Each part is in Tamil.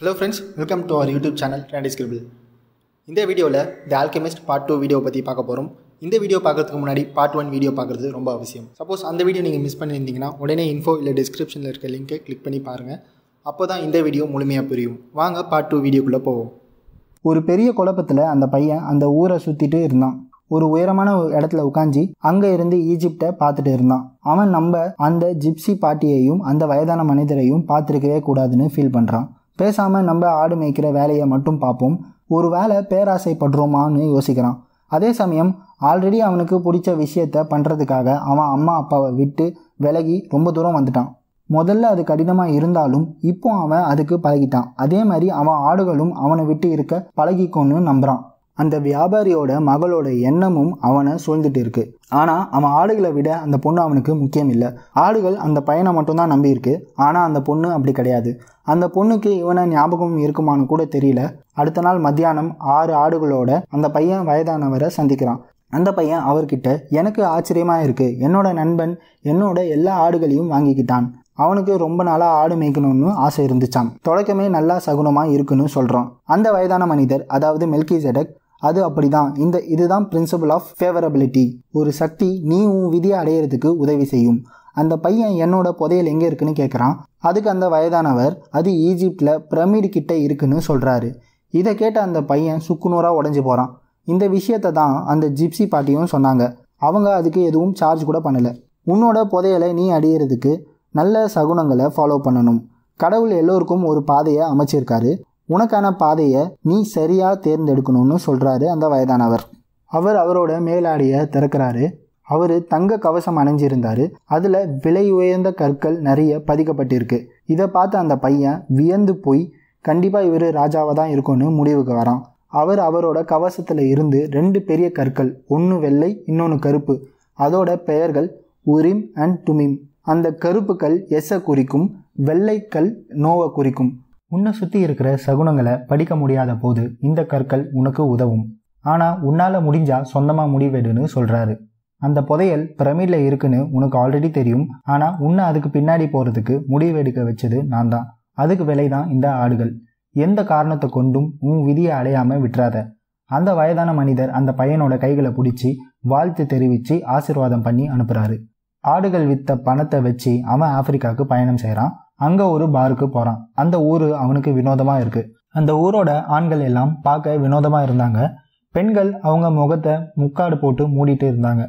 hello friends welcome to our YouTube channel ரேண்டி இந்த வீடியோவில் the alchemist part two video பற்றி பார்க்க போகிறோம் இந்த வீடியோ பார்க்குறதுக்கு முன்னாடி பார்ட் ஒன் வீடியோ பார்க்குறது ரொம்ப அவசியம் சப்போஸ் அந்த வீடியோ நீங்கள் மிஸ் பண்ணியிருந்தீங்கன்னா உடனே இன்ஃபோ இல்லை டிஸ்கிரிப்ஷனில் இருக்க லிங்க்கை கிளிக் பண்ணி பாருங்கள் அப்போ தான் இந்த வீடியோ முழுமையாக புரியும் வாங்க பார்ட் டூ வீடியோக்குள்ளே போவோம் ஒரு பெரிய குழப்பத்தில் அந்த பையன் அந்த ஊரை சுற்றிட்டு இருந்தான் ஒரு உயரமான இடத்துல உட்காந்து அங்கே இருந்து ஈஜிப்டை பார்த்துட்டு இருந்தான் அவன் நம்ம அந்த ஜிப்சி பாட்டியையும் அந்த வயதான மனிதரையும் பார்த்துருக்கவே கூடாதுன்னு ஃபீல் பண்ணுறான் பேசாமல் நம்ம ஆடு மேய்க்கிற வேலையை மட்டும் பார்ப்போம் ஒரு வேலை பேராசைப்படுறோமான்னு யோசிக்கிறான் அதே சமயம் ஆல்ரெடி அவனுக்கு பிடிச்ச விஷயத்த பண்ணுறதுக்காக அவன் அம்மா அப்பாவை விட்டு விலகி ரொம்ப தூரம் வந்துட்டான் முதல்ல அது கடினமாக இருந்தாலும் இப்போ அவன் அதுக்கு பழகிட்டான் அதே மாதிரி அவன் ஆடுகளும் அவனை விட்டு இருக்க பழகிக்கோன்னு நம்புகிறான் அந்த வியாபாரியோட மகளோட எண்ணமும் அவனை சூழ்ந்துட்டு இருக்கு ஆனால் அவன் ஆடுகளை விட அந்த பொண்ணு அவனுக்கு முக்கியம் இல்லை ஆடுகள் அந்த பையனை மட்டும்தான் நம்பியிருக்கு ஆனால் அந்த பொண்ணு அப்படி கிடையாது அந்த பொண்ணுக்கு இவனை ஞாபகம் இருக்குமான்னு கூட தெரியல அடுத்த நாள் மத்தியானம் ஆறு ஆடுகளோட அந்த பையன் வயதானவரை சந்திக்கிறான் அந்த பையன் அவர்கிட்ட எனக்கு ஆச்சரியமாக இருக்குது என்னோட நண்பன் என்னோட எல்லா ஆடுகளையும் வாங்கிக்கிட்டான் அவனுக்கு ரொம்ப நாளாக ஆடு மேய்க்கணும்னு ஆசை இருந்துச்சான் தொடக்கமே நல்லா சகுனமாக இருக்குன்னு சொல்கிறோம் அந்த வயதான மனிதர் அதாவது மெல்கி ஜெடக் அது அப்படிதான் இந்த இதுதான் பிரின்சிபல் ஆஃப் ஃபேவரபிலிட்டி ஒரு சக்தி நீ உன் விதியை அடையிறதுக்கு உதவி செய்யும் அந்த பையன் என்னோட புதையல் எங்கே இருக்குன்னு கேட்குறான் அதுக்கு அந்த வயதானவர் அது ஈஜிப்டில் பிரமிடு கிட்ட இருக்குன்னு சொல்கிறாரு இதை கேட்ட அந்த பையன் சுக்குநூறாக உடஞ்சி போகிறான் இந்த விஷயத்தை தான் அந்த ஜிப்சி பாட்டியும் சொன்னாங்க அவங்க அதுக்கு எதுவும் சார்ஜ் கூட பண்ணலை உன்னோட புதையலை நீ அடையிறதுக்கு நல்ல சகுனங்களை ஃபாலோ பண்ணணும் கடவுள் எல்லோருக்கும் ஒரு பாதையை அமைச்சிருக்காரு உனக்கான பாதையை நீ சரியாக தேர்ந்தெடுக்கணும்னு சொல்கிறாரு அந்த வயதானவர் அவர் அவரோட மேலாடியை திறக்கிறாரு அவர் தங்க கவசம் அணிஞ்சிருந்தார் அதில் விலை உயர்ந்த கற்கள் நிறைய பதிக்கப்பட்டிருக்கு இதை பார்த்து அந்த பையன் வியந்து போய் கண்டிப்பாக இவர் ராஜாவாக தான் இருக்கும்னு முடிவுக்கு வரான் அவர் அவரோட கவசத்தில் இருந்து ரெண்டு பெரிய கற்கள் ஒன்று வெள்ளை இன்னொன்று கருப்பு அதோட பெயர்கள் உரிம் அண்ட் துமிம் அந்த கருப்புக்கள் எஸ்ஸை குறிக்கும் வெள்ளைக்கல் நோவை குறிக்கும் உன்னை சுற்றி இருக்கிற சகுனங்களை படிக்க முடியாத போது இந்த கற்கள் உனக்கு உதவும் ஆனால் உன்னால் முடிஞ்சால் சொந்தமாக முடிவெடுன்னு சொல்கிறாரு அந்த புதையல் பிரமிடில் இருக்குன்னு உனக்கு ஆல்ரெடி தெரியும் ஆனால் உன்னை அதுக்கு பின்னாடி போகிறதுக்கு முடிவெடுக்க வச்சது நான் தான் அதுக்கு விலை தான் இந்த ஆடுகள் எந்த காரணத்தை கொண்டும் உன் விதியை அடையாமல் விட்டுறாத அந்த வயதான மனிதர் அந்த பையனோட கைகளை பிடிச்சி வாழ்த்து தெரிவித்து ஆசிர்வாதம் பண்ணி அனுப்புகிறாரு ஆடுகள் வித்த பணத்தை வச்சு அவன் ஆப்பிரிக்காவுக்கு பயணம் செய்கிறான் அங்கே ஒரு பாருக்கு போகிறான் அந்த ஊர் அவனுக்கு வினோதமாக இருக்குது அந்த ஊரோட ஆண்கள் எல்லாம் பார்க்க வினோதமாக இருந்தாங்க பெண்கள் அவங்க முகத்தை முக்காடு போட்டு மூடிட்டு இருந்தாங்க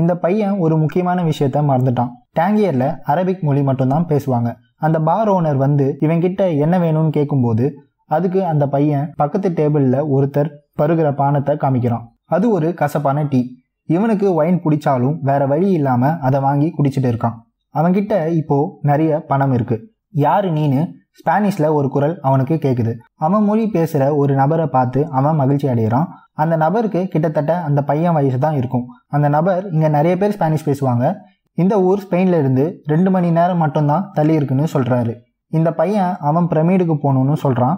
இந்த பையன் ஒரு முக்கியமான விஷயத்த மறந்துட்டான் டேங்கியரில் அரபிக் மொழி மட்டும்தான் பேசுவாங்க அந்த பார் ஓனர் வந்து இவங்கிட்ட என்ன வேணும்னு கேட்கும்போது அதுக்கு அந்த பையன் பக்கத்து டேபிளில் ஒருத்தர் பருகிற பானத்தை காமிக்கிறான் அது ஒரு கசப்பான டீ இவனுக்கு ஒயின் பிடிச்சாலும் வேற வழி இல்லாமல் அதை வாங்கி குடிச்சிட்டு இருக்கான் அவன்கிட்ட இப்போ நிறைய பணம் இருக்கு யாரு நீனு ஸ்பானிஷ்ல ஒரு குரல் அவனுக்கு கேட்குது அவன் மொழி பேசுற ஒரு நபரை பார்த்து அவன் மகிழ்ச்சி அடைகிறான் அந்த நபருக்கு கிட்டத்தட்ட அந்த பையன் வயசு தான் இருக்கும் அந்த நபர் இங்க நிறைய பேர் ஸ்பானிஷ் பேசுவாங்க இந்த ஊர் ஸ்பெயின்ல இருந்து ரெண்டு மணி நேரம் மட்டும்தான் தள்ளி இருக்குன்னு சொல்றாரு இந்த பையன் அவன் பிரமீடுக்கு போகணும்னு சொல்றான்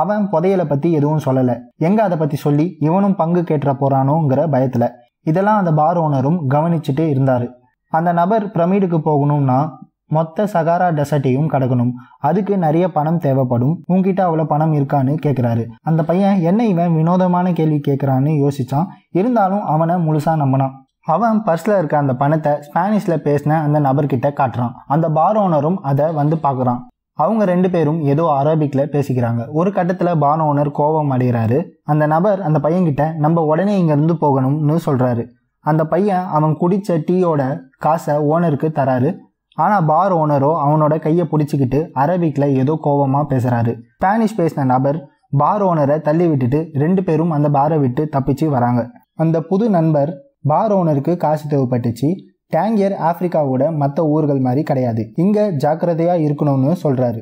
அவன் புதையலை பத்தி எதுவும் சொல்லல எங்க அதை பத்தி சொல்லி இவனும் பங்கு கேட்டுற போறானோங்கிற பயத்துல இதெல்லாம் அந்த பார் ஓனரும் கவனிச்சுட்டு இருந்தாரு அந்த நபர் பிரமிடுக்கு போகணும்னா மொத்த சகாரா டெசர்ட்டையும் கடக்கணும் அதுக்கு நிறைய பணம் தேவைப்படும் உங்ககிட்ட அவ்வளோ பணம் இருக்கான்னு கேட்குறாரு அந்த பையன் என்ன இவன் வினோதமான கேள்வி கேட்குறான்னு யோசிச்சான் இருந்தாலும் அவனை முழுசாக நம்பினான் அவன் பர்ஸில் இருக்க அந்த பணத்தை ஸ்பானிஷில் பேசின அந்த நபர்கிட்ட காட்டுறான் அந்த பார் ஓனரும் அதை வந்து பார்க்குறான் அவங்க ரெண்டு பேரும் ஏதோ அரபிக்கில் பேசிக்கிறாங்க ஒரு கட்டத்தில் பார் ஓனர் கோபம் அடைகிறாரு அந்த நபர் அந்த பையன்கிட்ட நம்ம உடனே இங்கேருந்து போகணும்னு சொல்கிறாரு அந்த பையன் அவன் குடித்த டீயோட காசை ஓனருக்கு தராரு ஆனால் பார் ஓனரோ அவனோட கையை பிடிச்சிக்கிட்டு அரபிக்கில் ஏதோ கோபமாக பேசுகிறாரு ஸ்பானிஷ் பேசின நபர் பார் ஓனரை தள்ளி விட்டுட்டு ரெண்டு பேரும் அந்த பாரை விட்டு தப்பிச்சு வராங்க அந்த புது நண்பர் பார் ஓனருக்கு காசு தேவைப்பட்டுச்சு டேங்கியர் ஆப்பிரிக்காவோட மற்ற ஊர்கள் மாதிரி கிடையாது இங்கே ஜாக்கிரதையாக இருக்கணும்னு சொல்கிறாரு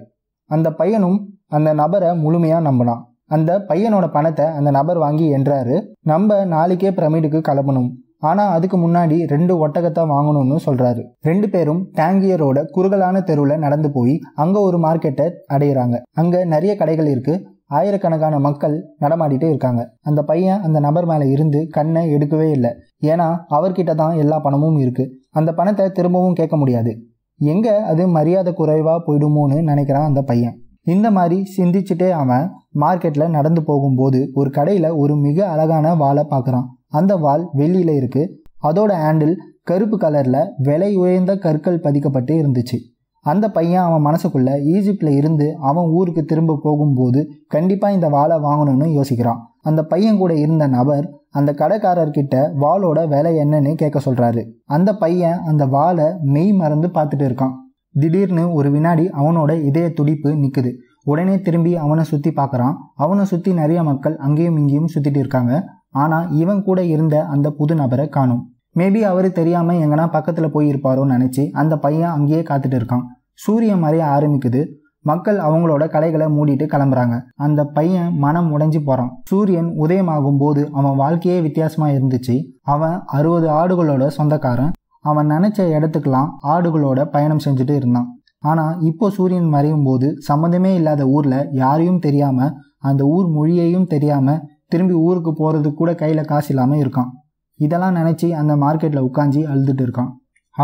அந்த பையனும் அந்த நபரை முழுமையாக நம்பினான் அந்த பையனோட பணத்தை அந்த நபர் வாங்கி என்றாரு நம்ம நாளைக்கே பிரமிடுக்கு கிளம்பணும் ஆனால் அதுக்கு முன்னாடி ரெண்டு ஒட்டகத்தை வாங்கணும்னு சொல்கிறாரு ரெண்டு பேரும் டேங்கியரோட குறுகலான தெருவில் நடந்து போய் அங்கே ஒரு மார்க்கெட்டை அடையிறாங்க அங்கே நிறைய கடைகள் இருக்குது ஆயிரக்கணக்கான மக்கள் நடமாடிட்டே இருக்காங்க அந்த பையன் அந்த நபர் மேலே இருந்து கண்ணை எடுக்கவே இல்லை ஏன்னா அவர்கிட்ட தான் எல்லா பணமும் இருக்குது அந்த பணத்தை திரும்பவும் கேட்க முடியாது எங்கே அது மரியாதை குறைவாக போயிடுமோன்னு நினைக்கிறான் அந்த பையன் இந்த மாதிரி சிந்திச்சுட்டே அவன் மார்க்கெட்டில் நடந்து போகும்போது ஒரு கடையில் ஒரு மிக அழகான வாழை பார்க்குறான் அந்த வால் வெள்ளியில் இருக்குது அதோட ஹேண்டில் கருப்பு கலரில் விலை உயர்ந்த கற்கள் பதிக்கப்பட்டு இருந்துச்சு அந்த பையன் அவன் மனசுக்குள்ளே ஈஜிப்டில் இருந்து அவன் ஊருக்கு திரும்ப போகும்போது கண்டிப்பாக இந்த வாழை வாங்கணும்னு யோசிக்கிறான் அந்த பையன் கூட இருந்த நபர் அந்த கடைக்காரர்கிட்ட வாளோட விலை என்னன்னு கேட்க சொல்கிறாரு அந்த பையன் அந்த வாழை மெய் மறந்து பார்த்துட்டு இருக்கான் திடீர்னு ஒரு வினாடி அவனோட இதய துடிப்பு நிற்குது உடனே திரும்பி அவனை சுற்றி பார்க்குறான் அவனை சுற்றி நிறைய மக்கள் அங்கேயும் இங்கேயும் சுற்றிட்டு இருக்காங்க ஆனால் இவன் கூட இருந்த அந்த புது நபரை காணும் மேபி அவர் தெரியாமல் எங்கன்னா பக்கத்தில் போயிருப்பாரோன்னு நினைச்சு நினச்சி அந்த பையன் அங்கேயே காத்துட்டு இருக்கான் சூரியன் மறைய ஆரம்பிக்குது மக்கள் அவங்களோட கடைகளை மூடிட்டு கிளம்புறாங்க அந்த பையன் மனம் உடைஞ்சு போகிறான் சூரியன் உதயமாகும் போது அவன் வாழ்க்கையே வித்தியாசமாக இருந்துச்சு அவன் அறுபது ஆடுகளோட சொந்தக்காரன் அவன் நினச்ச இடத்துக்கெல்லாம் ஆடுகளோட பயணம் செஞ்சுட்டு இருந்தான் ஆனால் இப்போ சூரியன் மறையும் போது சம்மந்தமே இல்லாத ஊரில் யாரையும் தெரியாமல் அந்த ஊர் மொழியையும் தெரியாமல் திரும்பி ஊருக்கு போகிறதுக்கு கூட கையில் காசு இல்லாமல் இருக்கான் இதெல்லாம் நினச்சி அந்த மார்க்கெட்டில் உட்காந்து அழுதுட்டு இருக்கான்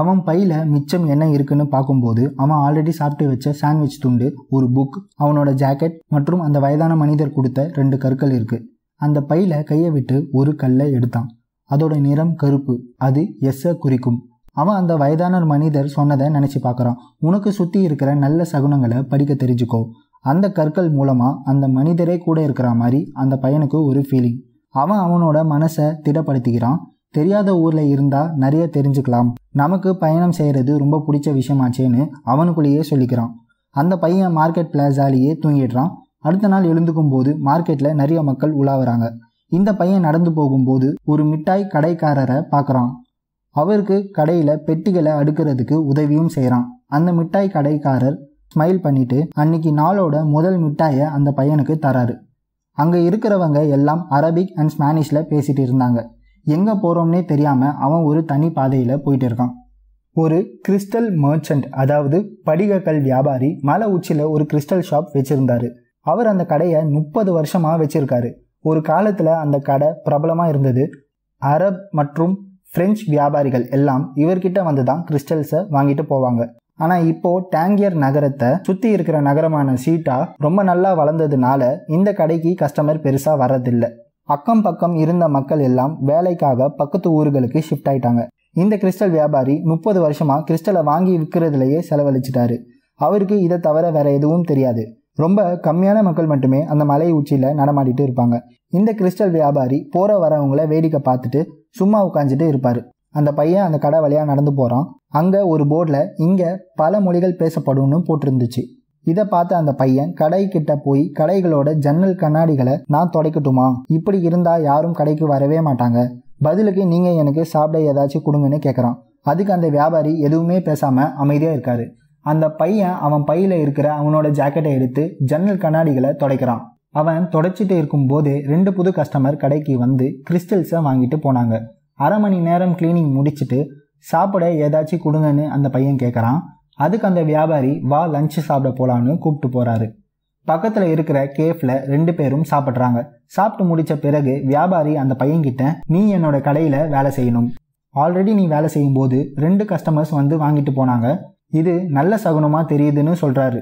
அவன் பையில் மிச்சம் என்ன இருக்குன்னு பார்க்கும்போது அவன் ஆல்ரெடி சாப்பிட்டு வச்ச சாண்ட்விச் துண்டு ஒரு புக் அவனோட ஜாக்கெட் மற்றும் அந்த வயதான மனிதர் கொடுத்த ரெண்டு கற்கள் இருக்கு அந்த பையில் கையை விட்டு ஒரு கல்லை எடுத்தான் அதோட நிறம் கருப்பு அது எஸ்ஸை குறிக்கும் அவன் அந்த வயதான மனிதர் சொன்னதை நினச்சி பார்க்குறான் உனக்கு சுற்றி இருக்கிற நல்ல சகுனங்களை படிக்க தெரிஞ்சுக்கோ அந்த கற்கள் மூலமாக அந்த மனிதரே கூட இருக்கிற மாதிரி அந்த பையனுக்கு ஒரு ஃபீலிங் அவன் அவனோட மனசை திடப்படுத்திக்கிறான் தெரியாத ஊரில் இருந்தால் நிறைய தெரிஞ்சுக்கலாம் நமக்கு பயணம் செய்கிறது ரொம்ப பிடிச்ச விஷயமாச்சேன்னு அவனுக்குள்ளேயே சொல்லிக்கிறான் அந்த பையன் மார்க்கெட் பிளாசாலேயே தூங்கிடுறான் அடுத்த நாள் எழுந்துக்கும் போது மார்க்கெட்டில் நிறைய மக்கள் உலாவுறாங்க இந்த பையன் நடந்து போகும்போது ஒரு மிட்டாய் கடைக்காரரை பார்க்குறான் அவருக்கு கடையில் பெட்டிகளை அடுக்கிறதுக்கு உதவியும் செய்கிறான் அந்த மிட்டாய் கடைக்காரர் ஸ்மைல் பண்ணிட்டு அன்னைக்கு நாளோட முதல் மிட்டாயை அந்த பையனுக்கு தராரு அங்கே இருக்கிறவங்க எல்லாம் அரபிக் அண்ட் ஸ்பானிஷில் பேசிட்டு இருந்தாங்க எங்கே போகிறோம்னே தெரியாமல் அவன் ஒரு தனி பாதையில் போயிட்டு இருக்கான் ஒரு கிறிஸ்டல் மர்ச்சன்ட் அதாவது படிகக்கல் வியாபாரி மலை உச்சியில் ஒரு கிறிஸ்டல் ஷாப் வச்சுருந்தாரு அவர் அந்த கடையை முப்பது வருஷமாக வச்சுருக்காரு ஒரு காலத்தில் அந்த கடை பிரபலமாக இருந்தது அரப் மற்றும் ஃப்ரெஞ்ச் வியாபாரிகள் எல்லாம் இவர்கிட்ட வந்து தான் கிறிஸ்டல்ஸை வாங்கிட்டு போவாங்க ஆனா இப்போ டேங்கியர் நகரத்தை சுத்தி இருக்கிற நகரமான சீட்டா ரொம்ப நல்லா வளர்ந்ததுனால இந்த கடைக்கு கஸ்டமர் பெருசா வர்றதில்ல அக்கம் பக்கம் இருந்த மக்கள் எல்லாம் வேலைக்காக பக்கத்து ஊர்களுக்கு ஷிஃப்ட் ஆயிட்டாங்க இந்த கிறிஸ்டல் வியாபாரி முப்பது வருஷமா கிறிஸ்டலை வாங்கி விற்கிறதுலயே செலவழிச்சிட்டாரு அவருக்கு இதை தவிர வேற எதுவும் தெரியாது ரொம்ப கம்மியான மக்கள் மட்டுமே அந்த மலை உச்சியில நடமாடிட்டு இருப்பாங்க இந்த கிறிஸ்டல் வியாபாரி போற வரவங்கள வேடிக்கை பார்த்துட்டு சும்மா உட்காந்துட்டு இருப்பாரு அந்த பையன் அந்த கடை வழியாக நடந்து போகிறான் அங்கே ஒரு போர்டில் இங்கே பல மொழிகள் பேசப்படும்னு போட்டிருந்துச்சு இதை பார்த்த அந்த பையன் கடைக்கிட்ட போய் கடைகளோட ஜன்னல் கண்ணாடிகளை நான் தொடைக்கட்டுமா இப்படி இருந்தால் யாரும் கடைக்கு வரவே மாட்டாங்க பதிலுக்கு நீங்கள் எனக்கு சாப்பிட ஏதாச்சும் கொடுங்கன்னு கேட்குறான் அதுக்கு அந்த வியாபாரி எதுவுமே பேசாமல் அமைதியாக இருக்காரு அந்த பையன் அவன் பையில் இருக்கிற அவனோட ஜாக்கெட்டை எடுத்து ஜன்னல் கண்ணாடிகளை தொடைக்கிறான் அவன் தொடச்சிட்டு இருக்கும்போது ரெண்டு புது கஸ்டமர் கடைக்கு வந்து கிறிஸ்டல்ஸை வாங்கிட்டு போனாங்க அரை மணி நேரம் கிளீனிங் முடிச்சுட்டு சாப்பிட ஏதாச்சும் கொடுங்கன்னு அந்த பையன் கேட்குறான் அதுக்கு அந்த வியாபாரி வா லஞ்சு சாப்பிட போகலான்னு கூப்பிட்டு போகிறாரு பக்கத்தில் இருக்கிற கேஃபில் ரெண்டு பேரும் சாப்பிட்றாங்க சாப்பிட்டு முடித்த பிறகு வியாபாரி அந்த பையன்கிட்ட நீ என்னோட கடையில் வேலை செய்யணும் ஆல்ரெடி நீ வேலை செய்யும் போது ரெண்டு கஸ்டமர்ஸ் வந்து வாங்கிட்டு போனாங்க இது நல்ல சகுனமாக தெரியுதுன்னு சொல்கிறாரு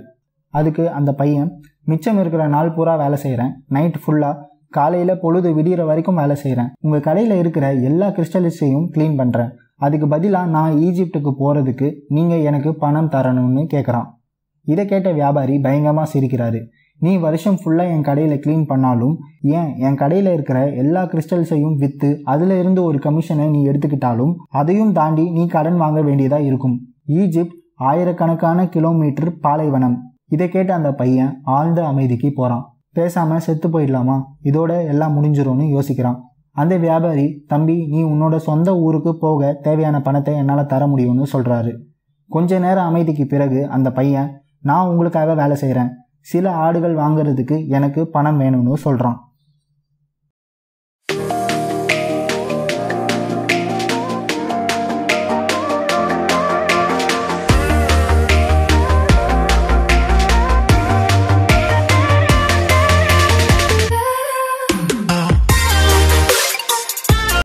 அதுக்கு அந்த பையன் மிச்சம் இருக்கிற நாள் பூரா வேலை செய்கிறேன் நைட் ஃபுல்லாக காலையில் பொழுது விடிகிற வரைக்கும் வேலை செய்கிறேன் உங்கள் கடையில் இருக்கிற எல்லா கிறிஸ்டலிஸையும் க்ளீன் பண்ணுறேன் அதுக்கு பதிலாக நான் ஈஜிப்டுக்கு போகிறதுக்கு நீங்கள் எனக்கு பணம் தரணும்னு கேட்குறான் இதை கேட்ட வியாபாரி பயங்கரமாக சிரிக்கிறாரு நீ வருஷம் ஃபுல்லாக என் கடையில் க்ளீன் பண்ணாலும் ஏன் என் கடையில் இருக்கிற எல்லா கிறிஸ்டல்ஸையும் விற்று அதில் இருந்து ஒரு கமிஷனை நீ எடுத்துக்கிட்டாலும் அதையும் தாண்டி நீ கடன் வாங்க வேண்டியதாக இருக்கும் ஈஜிப்ட் ஆயிரக்கணக்கான கிலோமீட்டர் பாலைவனம் இதை கேட்ட அந்த பையன் ஆழ்ந்த அமைதிக்கு போகிறான் பேசாமல் செத்து போயிடலாமா இதோட எல்லாம் முடிஞ்சிரும்னு யோசிக்கிறான் அந்த வியாபாரி தம்பி நீ உன்னோட சொந்த ஊருக்கு போக தேவையான பணத்தை என்னால் தர முடியும்னு சொல்கிறாரு கொஞ்ச நேரம் அமைதிக்கு பிறகு அந்த பையன் நான் உங்களுக்காக வேலை செய்கிறேன் சில ஆடுகள் வாங்குறதுக்கு எனக்கு பணம் வேணும்னு சொல்கிறான்